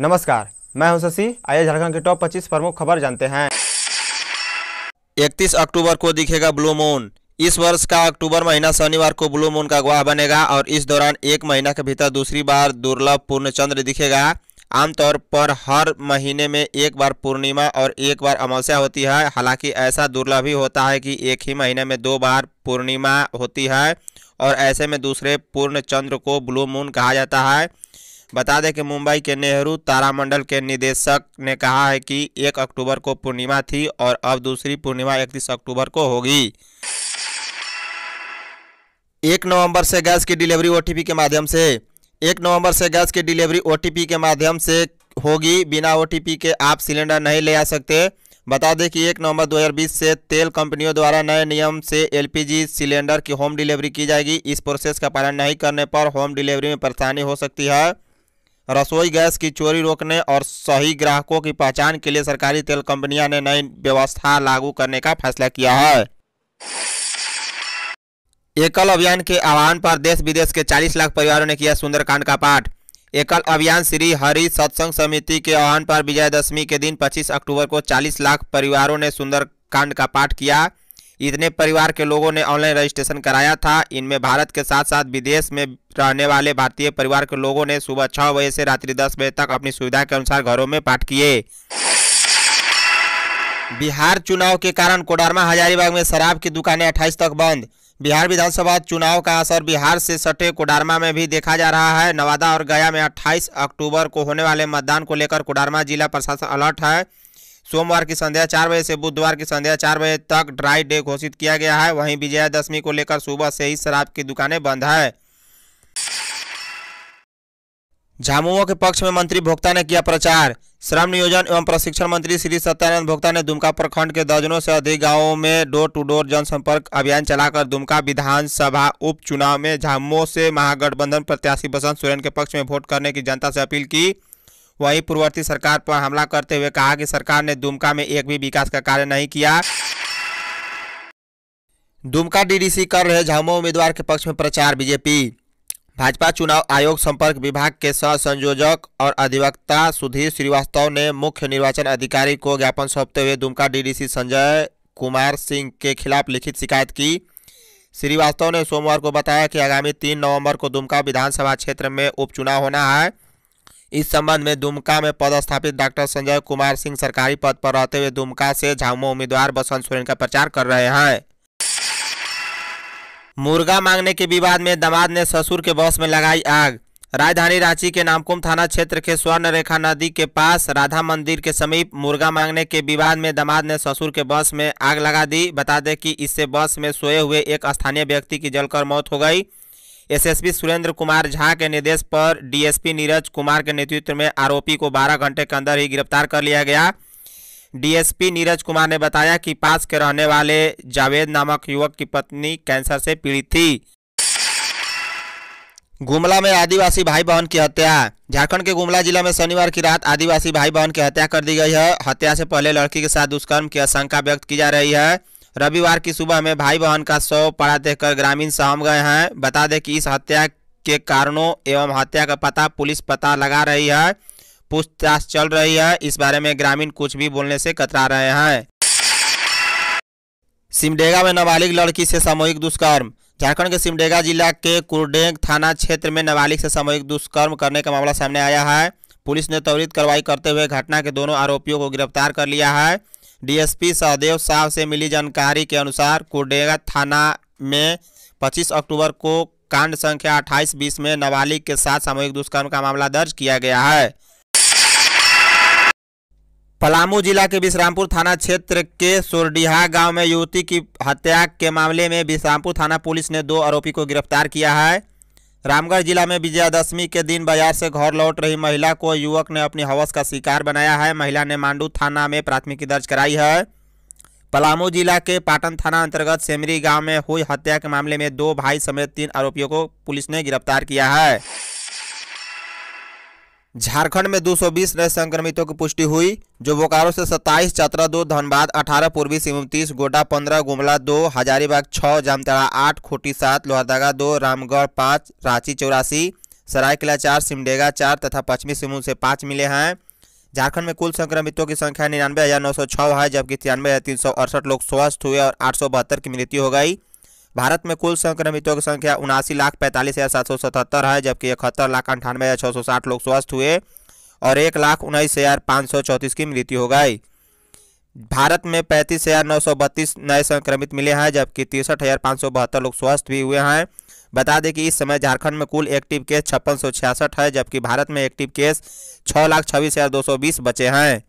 नमस्कार मैं हूं शशि आइए झारखंड के टॉप 25 प्रमुख खबर जानते हैं 31 अक्टूबर को दिखेगा ब्लू मून इस वर्ष का अक्टूबर महीना शनिवार को ब्लू मून का गवाह बनेगा और इस दौरान एक महीना के भीतर दूसरी बार दुर्लभ पूर्ण चंद्र दिखेगा आमतौर पर हर महीने में एक बार पूर्णिमा और एक बार अमावस्या होती है हालांकि ऐसा दुर्लभ ही होता है कि एक ही महीने में दो बार पूर्णिमा होती है और ऐसे में दूसरे पूर्ण चंद्र को ब्लू मून कहा जाता है बता दें कि मुंबई के नेहरू तारामंडल के निदेशक ने कहा है कि एक अक्टूबर को पूर्णिमा थी और अब दूसरी पूर्णिमा इकतीस अक्टूबर को होगी एक नवंबर से गैस की डिलीवरी ओटीपी के माध्यम से एक नवंबर से गैस की डिलीवरी ओटीपी के माध्यम से होगी बिना ओटीपी के आप सिलेंडर नहीं ले आ सकते बता दें कि एक नवंबर 2020 से तेल कंपनियों द्वारा नए नियम से एलपीजी सिलेंडर की होम डिलीवरी की जाएगी इस प्रोसेस का पालन नहीं करने पर होम डिलीवरी में परेशानी हो सकती है रसोई गैस की चोरी रोकने और सही ग्राहकों की पहचान के लिए सरकारी तेल कंपनियां ने नई व्यवस्था लागू करने का फैसला किया है एकल अभियान के आह्वान पर देश विदेश के 40 लाख परिवारों ने किया सुंदरकांड का पाठ एकल अभियान श्री हरि सत्संग समिति के आह्वान पर विजयदशमी के दिन 25 अक्टूबर को 40 लाख परिवारों ने सुंदरकांड का पाठ किया इतने परिवार के लोगों ने ऑनलाइन रजिस्ट्रेशन कराया था इनमें भारत के साथ साथ विदेश में रहने वाले भारतीय परिवार के लोगों ने सुबह छह बजे से रात्रि दस बजे तक अपनी सुविधा के अनुसार घरों में पाठ किए बिहार चुनाव के कारण कोडरमा हजारीबाग में शराब की दुकानें अट्ठाईस तक बंद बिहार विधानसभा चुनाव का असर बिहार से सटे कोडारमा में भी देखा जा रहा है नवादा और गया में 28 अक्टूबर को होने वाले मतदान को लेकर कोडारमा जिला प्रशासन अलर्ट है सोमवार की संध्या चार बजे से बुधवार की संध्या चार बजे तक ड्राई डे घोषित किया गया है वहीं विजयादशमी को लेकर सुबह से ही शराब की दुकानें बंद है झामुओं के पक्ष में मंत्री भोक्ता ने किया प्रचार श्रम नियोजन एवं प्रशिक्षण मंत्री श्री सत्यानंद भोक्ता ने दुमका प्रखंड के दर्जनों से अधिक गांवों में डोर टू डोर जनसंपर्क अभियान चलाकर दुमका विधानसभा उपचुनाव में झामुओं से महागठबंधन प्रत्याशी बसंत सोरेन के पक्ष में वोट करने की जनता से अपील की वहीं पूर्ववर्ती सरकार पर हमला करते हुए कहा कि सरकार ने दुमका में एक भी विकास का कार्य नहीं किया दुमका डीडीसी कर रहे झामो उम्मीदवार के पक्ष में प्रचार बीजेपी भाजपा चुनाव आयोग संपर्क विभाग के सह संयोजक और अधिवक्ता सुधीर श्रीवास्तव ने मुख्य निर्वाचन अधिकारी को ज्ञापन सौंपते हुए दुमका डीडीसी संजय कुमार सिंह के खिलाफ लिखित शिकायत की श्रीवास्तव ने सोमवार को बताया कि आगामी तीन नवंबर को दुमका विधानसभा क्षेत्र में उपचुनाव होना है इस संबंध में दुमका में पदस्थापित डॉक्टर संजय कुमार सिंह सरकारी पद पर रहते हुए दुमका से झामुमो उम्मीदवार बसंत सोरेन का प्रचार कर रहे हैं मुर्गा मांगने के विवाद में दामाद ने ससुर के बॉस में लगाई आग राजधानी रांची के नामकुम थाना क्षेत्र के स्वर्ण रेखा नदी के पास राधा मंदिर के समीप मुर्गा मांगने के विवाद में दामाद ने ससुर के बस में आग लगा दी बता दें कि इससे बस में सोए हुए एक स्थानीय व्यक्ति की जलकर मौत हो गई एसएसपी सुरेंद्र कुमार झा के निर्देश पर डीएसपी नीरज कुमार के नेतृत्व में आरोपी को 12 घंटे के अंदर ही गिरफ्तार कर लिया गया डीएसपी नीरज कुमार ने बताया कि पास के रहने वाले जावेद नामक युवक की पत्नी कैंसर से पीड़ित थी गुमला में आदिवासी भाई बहन की हत्या झारखंड के गुमला जिला में शनिवार की रात आदिवासी भाई बहन की हत्या कर दी गई है हत्या से पहले लड़की के साथ दुष्कर्म की आशंका व्यक्त की जा रही है रविवार की सुबह में भाई बहन का शव पड़ा देखकर ग्रामीण सहम गए हैं बता दें कि इस हत्या के कारणों एवं हत्या का पता पुलिस पता लगा रही है पूछताछ चल रही है इस बारे में ग्रामीण कुछ भी बोलने से कतरा रहे हैं सिमडेगा में नाबालिग लड़की से सामूहिक दुष्कर्म झारखंड के सिमडेगा जिला के कुरडेंग थाना क्षेत्र में नाबालिग से सामूहिक दुष्कर्म करने का मामला सामने आया है पुलिस ने त्वरित कार्रवाई करते हुए घटना के दोनों आरोपियों को गिरफ्तार कर लिया है डीएसपी सहदेव साहब से मिली जानकारी के अनुसार कुडेगा थाना में 25 अक्टूबर को कांड संख्या अट्ठाईस बीस में नाबालिग के साथ सामूहिक दुष्कर्म का मामला दर्ज किया गया है पलामू जिला के विश्रामपुर थाना क्षेत्र के सोरडीहा गांव में युवती की हत्या के मामले में विश्रामपुर थाना पुलिस ने दो आरोपी को गिरफ्तार किया है रामगढ़ जिला में विजयादशमी के दिन बाजार से घर लौट रही महिला को युवक ने अपनी हवस का शिकार बनाया है महिला ने मांडू थाना में प्राथमिकी दर्ज कराई है पलामू जिला के पाटन थाना अंतर्गत सेमरी गांव में हुई हत्या के मामले में दो भाई समेत तीन आरोपियों को पुलिस ने गिरफ्तार किया है झारखंड में 220 नए संक्रमितों की पुष्टि हुई जो बोकारो से 27, चतरा दो धनबाद 18, पूर्वी सिंहभूम तीस गोडा 15, गुमला दो हजारीबाग छः जामताड़ा आठ खूटी सात लोहरदगा दो रामगढ़ पाँच रांची चौरासी सरायकिला चार सिमडेगा चार तथा पश्चिमी सिंहभूम से पाँच मिले हैं झारखंड में कुल संक्रमितों की संख्या निन्यानवे हज़ार नौ सौ छः है जबकि तिरानवे हज़ार तीन सौ अड़सठ लोग स्वस्थ हुए और आठ सौ बहत्तर की मृत्यु हो गई भारत में कुल संक्रमितों की संख्या उनासी लाख पैंतालीस हज़ार सात सौ सतहत्तर है जबकि इकहत्तर लाख अंठानवे हज़ार छः सौ साठ लोग स्वस्थ हुए और एक लाख उन्नीस हज़ार पाँच सौ चौंतीस की मृत्यु हो गई भारत में पैंतीस हज़ार नौ सौ बत्तीस नए संक्रमित मिले हैं जबकि तिरसठ हज़ार पाँच सौ बहत्तर लोग स्वस्थ भी हुए हैं बता दें कि इस समय झारखंड में कुल एक्टिव केस छप्पन सौ छियासठ है जबकि भारत में एक्टिव केस छः लाख छब्बीस हज़ार दो सौ बीस बचे हैं